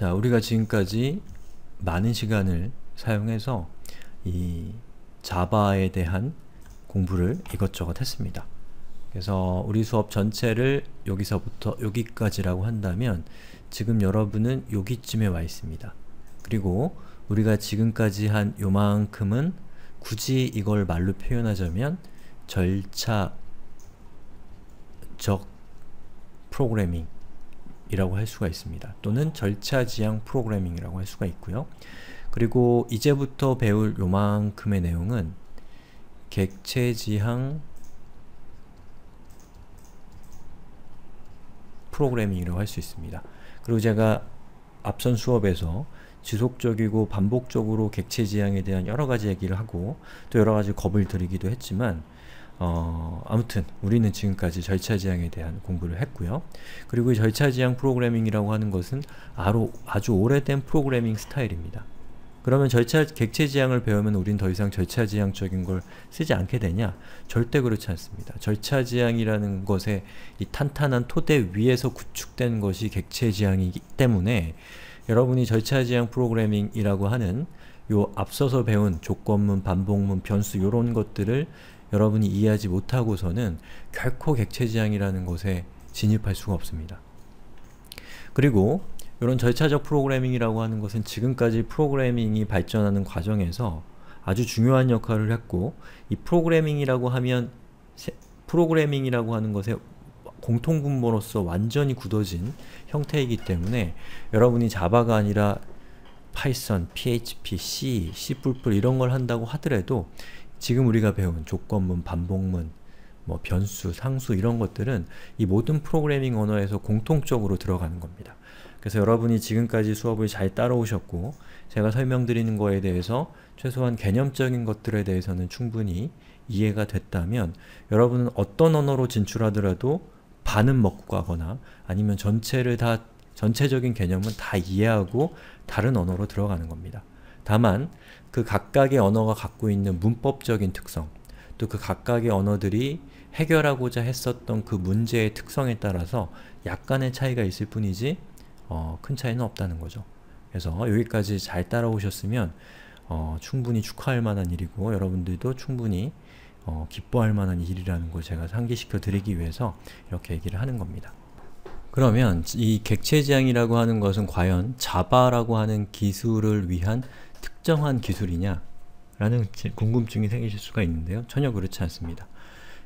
자, 우리가 지금까지 많은 시간을 사용해서 이 자바에 대한 공부를 이것저것 했습니다. 그래서 우리 수업 전체를 여기서부터 여기까지라고 한다면 지금 여러분은 여기쯤에 와 있습니다. 그리고 우리가 지금까지 한 요만큼은 굳이 이걸 말로 표현하자면 절차적 프로그래밍 이라고 할 수가 있습니다. 또는 절차 지향 프로그래밍이라고 할 수가 있고요. 그리고 이제부터 배울 요만큼의 내용은 객체 지향 프로그래밍이라고 할 수 있습니다. 그리고 제가 앞선 수업에서 지속적이고 반복적으로 객체 지향에 대한 여러 가지 얘기를 하고 또 여러 가지 겁을 들이기도 했지만 어, 아무튼 우리는 지금까지 절차지향에 대한 공부를 했고요. 그리고 절차지향 프로그래밍이라고 하는 것은 아로, 아주 오래된 프로그래밍 스타일입니다. 그러면 절차 객체지향을 배우면 우린 더 이상 절차지향적인 걸 쓰지 않게 되냐? 절대 그렇지 않습니다. 절차지향이라는 것에 이 탄탄한 토대 위에서 구축된 것이 객체지향이기 때문에 여러분이 절차지향 프로그래밍이라고 하는 요 앞서서 배운 조건문, 반복문, 변수 요런 것들을 여러분이 이해하지 못하고서는 결코 객체지향이라는 것에 진입할 수가 없습니다. 그리고 이런 절차적 프로그래밍이라고 하는 것은 지금까지 프로그래밍이 발전하는 과정에서 아주 중요한 역할을 했고 이 프로그래밍이라고 하면 프로그래밍이라고 하는 것에 공통분모로서 완전히 굳어진 형태이기 때문에 여러분이 자바가 아니라 파이썬, PHP, C, C++ 이런 걸 한다고 하더라도 지금 우리가 배운 조건문, 반복문, 뭐 변수, 상수 이런 것들은 이 모든 프로그래밍 언어에서 공통적으로 들어가는 겁니다. 그래서 여러분이 지금까지 수업을 잘 따라오셨고 제가 설명드리는 거에 대해서 최소한 개념적인 것들에 대해서는 충분히 이해가 됐다면 여러분은 어떤 언어로 진출하더라도 반은 먹고 가거나 아니면 전체를 다 전체적인 개념은 다 이해하고 다른 언어로 들어가는 겁니다. 다만 그 각각의 언어가 갖고 있는 문법적인 특성, 또 그 각각의 언어들이 해결하고자 했었던 그 문제의 특성에 따라서 약간의 차이가 있을 뿐이지 어, 큰 차이는 없다는 거죠. 그래서 여기까지 잘 따라오셨으면 어, 충분히 축하할 만한 일이고 여러분들도 충분히 어, 기뻐할 만한 일이라는 걸 제가 상기시켜 드리기 위해서 이렇게 얘기를 하는 겁니다. 그러면 이 객체지향이라고 하는 것은 과연 자바라고 하는 기술을 위한 특정한 기술이냐라는 궁금증이 생기실 수가 있는데요. 전혀 그렇지 않습니다.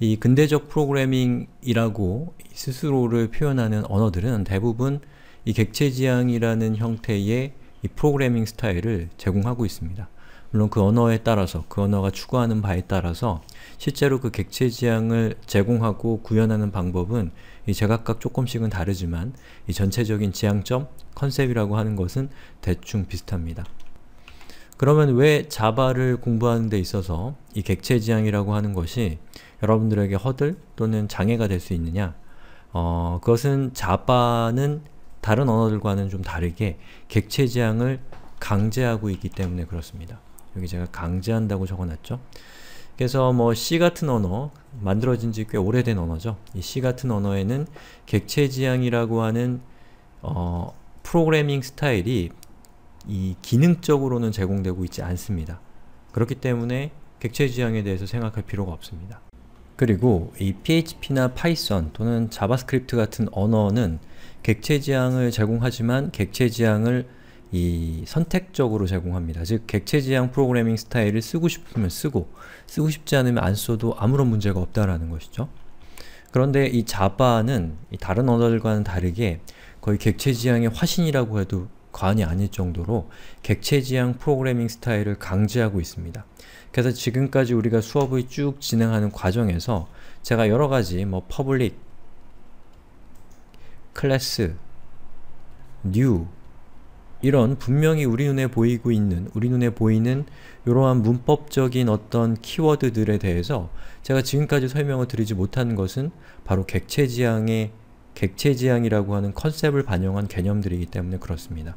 이 근대적 프로그래밍이라고 스스로를 표현하는 언어들은 대부분 이 객체지향이라는 형태의 이 프로그래밍 스타일을 제공하고 있습니다. 물론 그 언어에 따라서, 그 언어가 추구하는 바에 따라서 실제로 그 객체지향을 제공하고 구현하는 방법은 이 제각각 조금씩은 다르지만 이 전체적인 지향점, 컨셉이라고 하는 것은 대충 비슷합니다. 그러면 왜 자바를 공부하는 데 있어서 이 객체지향이라고 하는 것이 여러분들에게 허들 또는 장애가 될 수 있느냐 어, 그것은 자바는 다른 언어들과는 좀 다르게 객체지향을 강제하고 있기 때문에 그렇습니다. 여기 제가 강제한다고 적어놨죠. 그래서 뭐 C 같은 언어, 만들어진 지 꽤 오래된 언어죠. 이 C 같은 언어에는 객체지향이라고 하는 어, 프로그래밍 스타일이 이 기능적으로는 제공되고 있지 않습니다. 그렇기 때문에 객체 지향에 대해서 생각할 필요가 없습니다. 그리고 이 PHP나 파이썬 또는 자바스크립트 같은 언어는 객체 지향을 제공하지만 객체 지향을 이 선택적으로 제공합니다. 즉 객체 지향 프로그래밍 스타일을 쓰고 싶으면 쓰고 쓰고 싶지 않으면 안 써도 아무런 문제가 없다라는 것이죠. 그런데 이 자바는 다른 언어들과는 다르게 거의 객체 지향의 화신이라고 해도 과언이 아닐 정도로 객체지향 프로그래밍 스타일을 강제하고 있습니다. 그래서 지금까지 우리가 수업을 쭉 진행하는 과정에서 제가 여러가지 뭐 퍼블릭, 클래스, n 이런 분명히 우리 눈에 보이고 있는, 우리 눈에 보이는 이러한 문법적인 어떤 키워드들에 대해서 제가 지금까지 설명을 드리지 못한 것은 바로 객체지향의 객체지향이라고 하는 컨셉을 반영한 개념들이기 때문에 그렇습니다.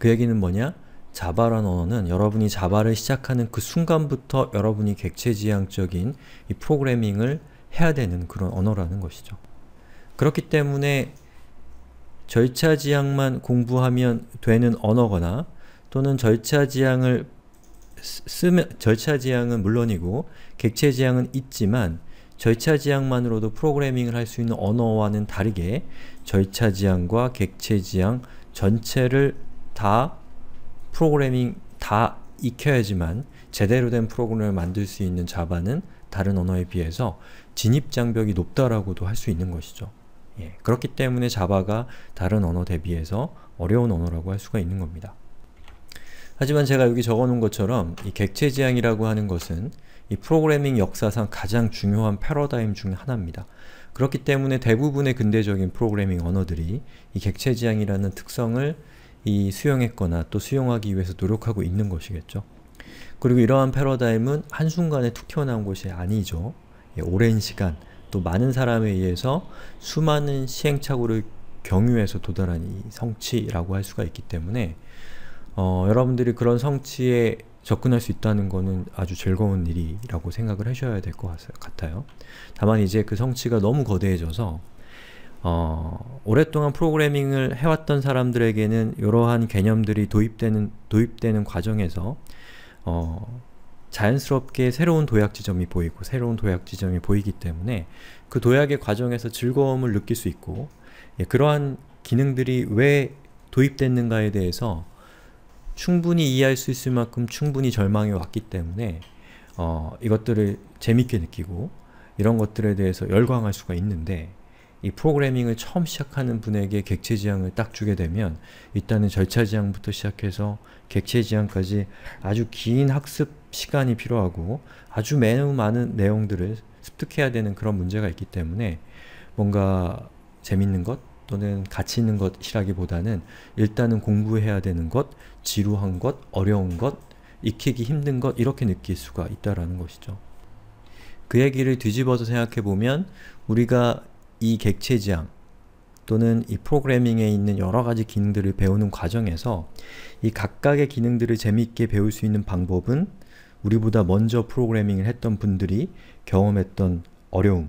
그 얘기는 뭐냐? 자바란 언어는 여러분이 자바를 시작하는 그 순간부터 여러분이 객체지향적인 이 프로그래밍을 해야 되는 그런 언어라는 것이죠. 그렇기 때문에 절차지향만 공부하면 되는 언어거나 또는 절차지향을 쓰면 절차지향은 물론이고 객체지향은 있지만 절차지향만으로도 프로그래밍을 할 수 있는 언어와는 다르게 절차지향과 객체지향 전체를 다 프로그래밍 다 익혀야지만 제대로 된 프로그램을 만들 수 있는 자바는 다른 언어에 비해서 진입장벽이 높다라고도 할 수 있는 것이죠. 예, 그렇기 때문에 자바가 다른 언어 대비해서 어려운 언어라고 할 수가 있는 겁니다. 하지만 제가 여기 적어놓은 것처럼 이 객체지향이라고 하는 것은 이 프로그래밍 역사상 가장 중요한 패러다임 중 하나입니다. 그렇기 때문에 대부분의 근대적인 프로그래밍 언어들이 이 객체지향이라는 특성을 이 수용했거나 또 수용하기 위해서 노력하고 있는 것이겠죠. 그리고 이러한 패러다임은 한순간에 툭 튀어나온 것이 아니죠. 예, 오랜 시간, 또 많은 사람에 의해서 수많은 시행착오를 경유해서 도달한 이 성취라고 할 수가 있기 때문에 어, 여러분들이 그런 성취에 접근할 수 있다는 것은 아주 즐거운 일이라고 생각을 하셔야 될 것 같아요. 다만 이제 그 성취가 너무 거대해져서 어, 오랫동안 프로그래밍을 해왔던 사람들에게는 이러한 개념들이 도입되는, 도입되는 과정에서 어, 자연스럽게 새로운 도약 지점이 보이고 새로운 도약 지점이 보이기 때문에 그 도약의 과정에서 즐거움을 느낄 수 있고 예, 그러한 기능들이 왜 도입됐는가에 대해서 충분히 이해할 수 있을 만큼 충분히 절망이 왔기 때문에 어, 이것들을 재밌게 느끼고 이런 것들에 대해서 열광할 수가 있는데 이 프로그래밍을 처음 시작하는 분에게 객체 지향을 딱 주게 되면 일단은 절차 지향부터 시작해서 객체 지향까지 아주 긴 학습 시간이 필요하고 아주 매우 많은 내용들을 습득해야 되는 그런 문제가 있기 때문에 뭔가 재밌는 것 또는 가치 있는 것이라기보다는 일단은 공부해야 되는 것, 지루한 것, 어려운 것, 익히기 힘든 것 이렇게 느낄 수가 있다라는 것이죠. 그 얘기를 뒤집어서 생각해보면 우리가 이 객체지향 또는 이 프로그래밍에 있는 여러가지 기능들을 배우는 과정에서 이 각각의 기능들을 재미있게 배울 수 있는 방법은 우리보다 먼저 프로그래밍을 했던 분들이 경험했던 어려움,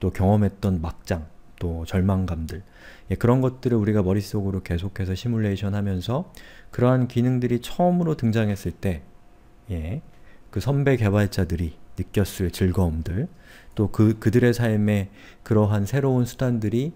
또 경험했던 막장, 또 절망감들 예, 그런 것들을 우리가 머릿속으로 계속해서 시뮬레이션 하면서 그러한 기능들이 처음으로 등장했을 때그 예, 그 선배 개발자들이 느꼈을 즐거움들, 또 그, 그들의 삶에 그러한 새로운 수단들이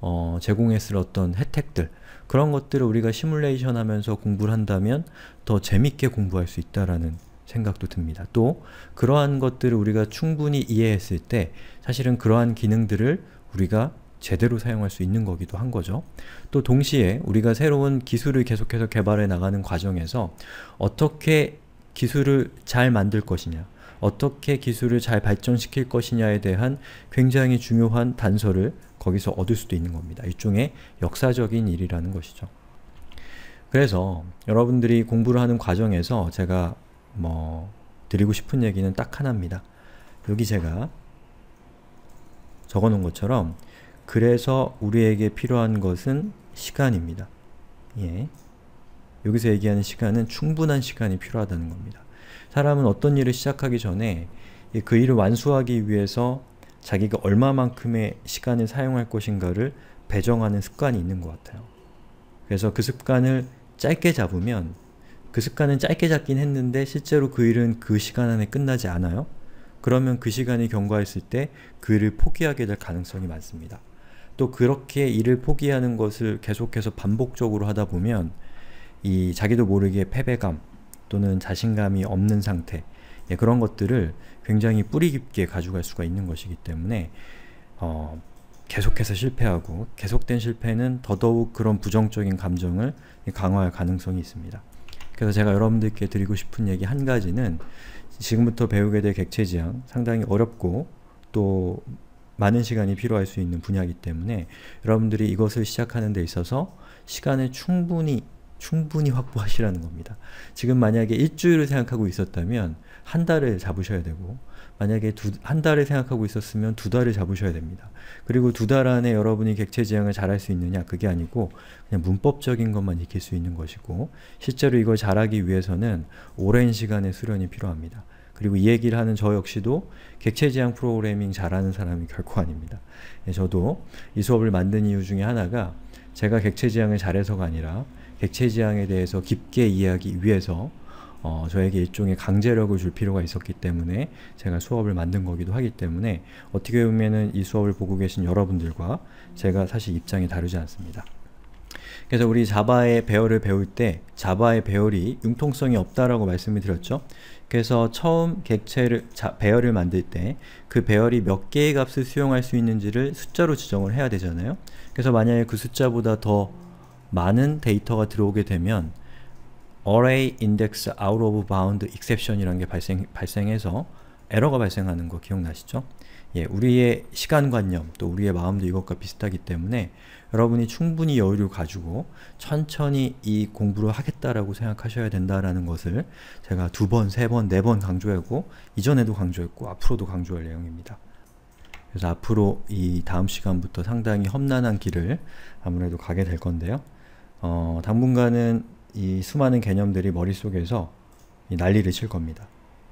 어, 제공했을 어떤 혜택들, 그런 것들을 우리가 시뮬레이션 하면서 공부를 한다면 더 재밌게 공부할 수 있다라는 생각도 듭니다. 또 그러한 것들을 우리가 충분히 이해했을 때 사실은 그러한 기능들을 우리가 제대로 사용할 수 있는 거기도 한 거죠. 또 동시에 우리가 새로운 기술을 계속해서 개발해 나가는 과정에서 어떻게 기술을 잘 만들 것이냐 어떻게 기술을 잘 발전시킬 것이냐에 대한 굉장히 중요한 단서를 거기서 얻을 수도 있는 겁니다. 일종의 역사적인 일이라는 것이죠. 그래서 여러분들이 공부를 하는 과정에서 제가 뭐 드리고 싶은 얘기는 딱 하나입니다. 여기 제가 적어놓은 것처럼 그래서 우리에게 필요한 것은 시간입니다. 예. 여기서 얘기하는 시간은 충분한 시간이 필요하다는 겁니다. 사람은 어떤 일을 시작하기 전에 그 일을 완수하기 위해서 자기가 얼마만큼의 시간을 사용할 것인가를 배정하는 습관이 있는 것 같아요. 그래서 그 습관을 짧게 잡으면 그 습관은 짧게 잡긴 했는데 실제로 그 일은 그 시간 안에 끝나지 않아요. 그러면 그 시간이 경과했을 때 그 일을 포기하게 될 가능성이 많습니다. 또 그렇게 일을 포기하는 것을 계속해서 반복적으로 하다 보면 이 자기도 모르게 패배감, 또는 자신감이 없는 상태 예, 그런 것들을 굉장히 뿌리 깊게 가져갈 수가 있는 것이기 때문에 어, 계속해서 실패하고 계속된 실패는 더더욱 그런 부정적인 감정을 강화할 가능성이 있습니다. 그래서 제가 여러분들께 드리고 싶은 얘기 한 가지는 지금부터 배우게 될 객체지향 상당히 어렵고 또 많은 시간이 필요할 수 있는 분야이기 때문에 여러분들이 이것을 시작하는 데 있어서 시간을 충분히 충분히 확보하시라는 겁니다. 지금 만약에 일주일을 생각하고 있었다면 한 달을 잡으셔야 되고 만약에 두, 한 달을 생각하고 있었으면 두 달을 잡으셔야 됩니다. 그리고 두 달 안에 여러분이 객체 지향을 잘할 수 있느냐 그게 아니고 그냥 문법적인 것만 익힐 수 있는 것이고 실제로 이걸 잘하기 위해서는 오랜 시간의 수련이 필요합니다. 그리고 이 얘기를 하는 저 역시도 객체지향 프로그래밍 잘하는 사람이 결코 아닙니다. 예, 저도 이 수업을 만든 이유 중에 하나가 제가 객체지향을 잘해서가 아니라 객체지향에 대해서 깊게 이해하기 위해서 어, 저에게 일종의 강제력을 줄 필요가 있었기 때문에 제가 수업을 만든 거기도 하기 때문에 어떻게 보면은 이 수업을 보고 계신 여러분들과 제가 사실 입장이 다르지 않습니다. 그래서 우리 자바의 배열을 배울 때 자바의 배열이 융통성이 없다라고 말씀을 드렸죠. 그래서 처음 객체를 자, 배열을 만들 때 그 배열이 몇 개의 값을 수용할 수 있는지를 숫자로 지정을 해야 되잖아요. 그래서 만약에 그 숫자보다 더 많은 데이터가 들어오게 되면 array index out of bound exception이라는 게 발생, 발생해서 에러가 발생하는 거 기억나시죠? 예, 우리의 시간관념, 또 우리의 마음도 이것과 비슷하기 때문에 여러분이 충분히 여유를 가지고 천천히 이 공부를 하겠다라고 생각하셔야 된다라는 것을 제가 두 번, 세 번, 네 번강조하고 이전에도 강조했고 앞으로도 강조할 내용입니다. 그래서 앞으로 이 다음 시간부터 상당히 험난한 길을 아무래도 가게 될 건데요. 어, 당분간은 이 수많은 개념들이 머릿속에서 난리를 칠 겁니다.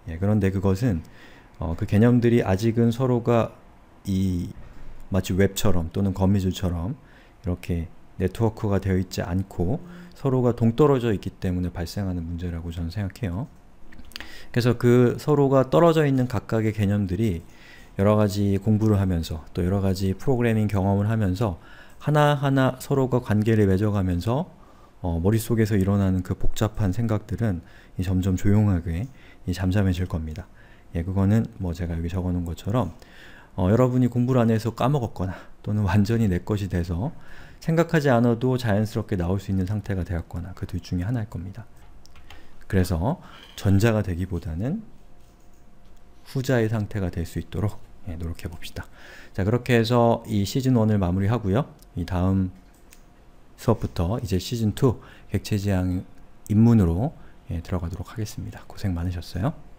예, 그런데 그것은 어, 그 개념들이 아직은 서로가 이 마치 웹처럼 또는 거미줄처럼 이렇게 네트워크가 되어 있지 않고 서로가 동떨어져 있기 때문에 발생하는 문제라고 저는 생각해요. 그래서 그 서로가 떨어져 있는 각각의 개념들이 여러 가지 공부를 하면서 또 여러 가지 프로그래밍 경험을 하면서 하나하나 서로가 관계를 맺어가면서 어, 머릿속에서 일어나는 그 복잡한 생각들은 점점 조용하게 잠잠해질 겁니다. 예, 그거는 뭐 제가 여기 적어놓은 것처럼 어, 여러분이 공부를 안 해서 까먹었거나 또는 완전히 내 것이 돼서 생각하지 않아도 자연스럽게 나올 수 있는 상태가 되었거나 그 둘 중에 하나일 겁니다. 그래서 전자가 되기보다는 후자의 상태가 될 수 있도록 예, 노력해 봅시다. 자, 그렇게 해서 이 시즌 1을 마무리하고요. 이 다음 수업부터 이제 시즌 2 객체지향 입문으로 예, 들어가도록 하겠습니다. 고생 많으셨어요.